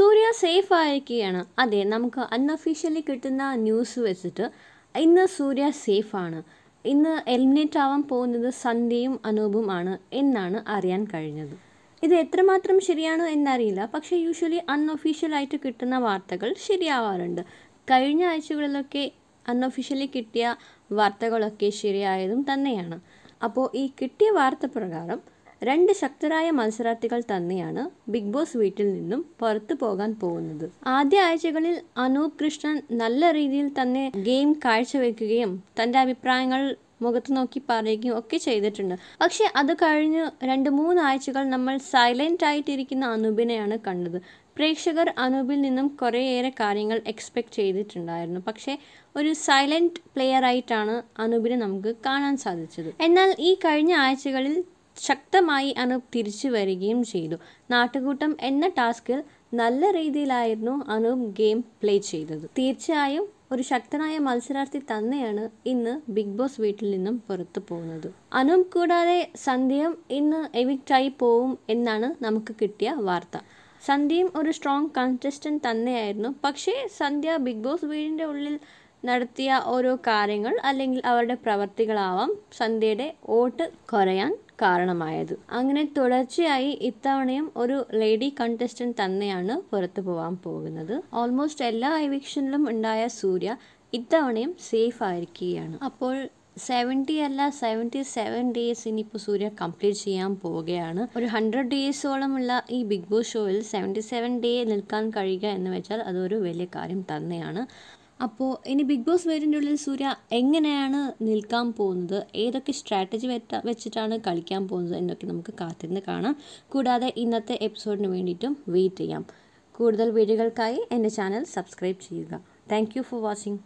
സൂര്യ safe ആയിരിക്കുകയാണ് അതെ നമുക്ക് അൺഒഫീഷ്യലി കിട്ടുന്ന ന്യൂസ് വെച്ചിട്ട് ഇന്ന് സൂര്യ സേഫ് ആണ് ഇന്ന് എലിമിനേറ്റ് ആവാൻ പോകുന്നത് സന്ധ്യയും ആണ് എന്നാണ് അറിയാൻ കഴിഞ്ഞത് ഇത് എത്രമാത്രം ശരിയാണോ എന്നറിയില്ല പക്ഷേ യൂഷ്വലി അൺഒഫീഷ്യലായിട്ട് കിട്ടുന്ന വാർത്തകൾ ശരിയാവാറുണ്ട് കഴിഞ്ഞ ആഴ്ചകളിലൊക്കെ അൺഒഫീഷ്യലി കിട്ടിയ വാർത്തകളൊക്കെ ശരിയായതും തന്നെയാണ് അപ്പോൾ ഈ കിട്ടിയ വാർത്ത പ്രകാരം രണ്ട് ശക്തരായ മത്സരാർത്ഥികൾ തന്നെയാണ് ബിഗ് ബോസ് വീട്ടിൽ നിന്നും പുറത്തു പോകാൻ പോകുന്നത് ആദ്യ ആഴ്ചകളിൽ അനൂപ് കൃഷ്ണൻ നല്ല രീതിയിൽ തന്നെ ഗെയിം കാഴ്ചവെക്കുകയും തൻ്റെ അഭിപ്രായങ്ങൾ മുഖത്ത് നോക്കി പറയുകയും ഒക്കെ ചെയ്തിട്ടുണ്ട് പക്ഷെ അത് കഴിഞ്ഞ് രണ്ട് മൂന്ന് ആഴ്ചകൾ നമ്മൾ സൈലൻ്റ് ആയിട്ടിരിക്കുന്ന അനൂപിനെയാണ് കണ്ടത് പ്രേക്ഷകർ അനൂപിൽ നിന്നും കുറേയേറെ കാര്യങ്ങൾ എക്സ്പെക്റ്റ് ചെയ്തിട്ടുണ്ടായിരുന്നു പക്ഷേ ഒരു സൈലൻറ്റ് പ്ലെയർ ആയിട്ടാണ് അനൂപിനെ നമുക്ക് കാണാൻ സാധിച്ചത് എന്നാൽ ഈ കഴിഞ്ഞ ആഴ്ചകളിൽ ശക്തമായി അനു തിരിച്ചു വരികയും ചെയ്തു നാട്ടുകൂട്ടം എന്ന ടാസ്കിൽ നല്ല രീതിയിലായിരുന്നു അനൂപ് ഗെയിം പ്ലേ ചെയ്തത് തീർച്ചയായും ഒരു ശക്തനായ മത്സരാർത്ഥി തന്നെയാണ് ഇന്ന് ബിഗ് ബോസ് വീട്ടിൽ നിന്നും പുറത്തു പോകുന്നത് അനൂപ് കൂടാതെ സന്ധ്യയും ഇന്ന് എവിക്റ്റായി പോവും എന്നാണ് നമുക്ക് കിട്ടിയ വാർത്ത സന്ധ്യയും ഒരു സ്ട്രോങ് കൺസിസ്റ്റൻറ്റ് തന്നെയായിരുന്നു പക്ഷേ സന്ധ്യ ബിഗ് ബോസ് വീടിൻ്റെ ഉള്ളിൽ നടത്തിയ ഓരോ കാര്യങ്ങൾ അല്ലെങ്കിൽ അവരുടെ പ്രവർത്തികളാവാം സന്ധ്യയുടെ വോട്ട് കുറയാൻ കാരണമായത് അങ്ങനെ തുടർച്ചയായി ഇത്തവണയും ഒരു ലേഡി കണ്ടസ്റ്റന്റ് തന്നെയാണ് പുറത്തു പോകാൻ പോകുന്നത് ഓൾമോസ്റ്റ് എല്ലാ ഐവിക്ഷനിലും ഉണ്ടായ സൂര്യ ഇത്തവണയും സേഫ് ആയിരിക്കുകയാണ് അപ്പോൾ സെവൻറ്റി അല്ല സെവൻറ്റി സെവൻ ഡേയ്സ് ഇനിയിപ്പോൾ സൂര്യ കംപ്ലീറ്റ് ചെയ്യാൻ പോവുകയാണ് ഒരു ഹൺഡ്രഡ് ഡേയ്സോളമുള്ള ഈ ബിഗ് ബോസ് ഷോയിൽ സെവൻറ്റി സെവൻ ഡേ നിൽക്കാൻ കഴിയുക എന്ന് വെച്ചാൽ അതൊരു വലിയ കാര്യം തന്നെയാണ് അപ്പോൾ ഇനി ബിഗ് ബോസ് വേരിൻ്റെ ഉള്ളിൽ സൂര്യ എങ്ങനെയാണ് നിൽക്കാൻ പോകുന്നത് ഏതൊക്കെ സ്ട്രാറ്റജി വെച്ചിട്ടാണ് കളിക്കാൻ പോകുന്നത് എന്നൊക്കെ നമുക്ക് കാത്തിരുന്ന് കാണാം കൂടാതെ ഇന്നത്തെ എപ്പിസോഡിന് വേണ്ടിയിട്ടും വെയിറ്റ് ചെയ്യാം കൂടുതൽ വീഡിയോകൾക്കായി എൻ്റെ ചാനൽ സബ്സ്ക്രൈബ് ചെയ്യുക താങ്ക് ഫോർ വാച്ചിങ്